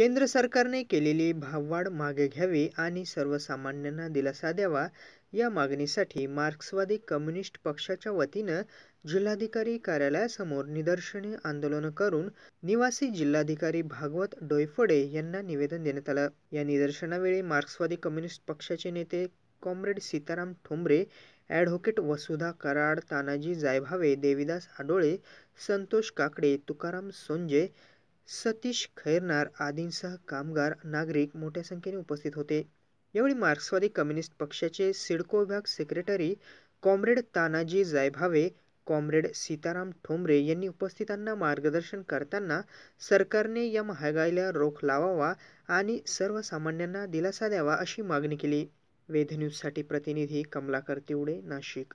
केंद्र सरकारने केलेली भाववाढ मागे घ्यावी आणि सर्वसामान्यांना दिलासा द्यावा या मागणीसाठी मार्क्सवादी कम्युनिस्ट पक्षाच्या वतीनं जिल्हाधिकारी कार्यालयासमोर निदर्शने आंदोलन करून निवासी जिल्हाधिकारी भागवत डोयफडे यांना निवेदन देण्यात आलं या निदर्शनावेळी मार्क्सवादी कम्युनिस्ट पक्षाचे नेते कॉम्रेड सीताराम ठोंबरे ॲडव्होकेट वसुधा कराड तानाजी जायभावे देविदास आडोळे संतोष काकडे तुकाराम सोंजे सतीश खैरनार आदींसह कामगार नागरिक मोठ्या संख्येने उपस्थित होते यावेळी मार्क्सवादी कम्युनिस्ट पक्षाचे सिडको विभाग secretary comrade Tanaji Jaybhave comrade Sitaram Thombare यांनी उपस्थितांना मार्गदर्शन करताना सरकारने या महागाईला रोख लावावा आणि सर्वसामान्यांना दिलासा द्यावा अशी मागणी केली वेधन्यूजसाठी प्रतिनिधी कमलाकर तिवडे नाशिक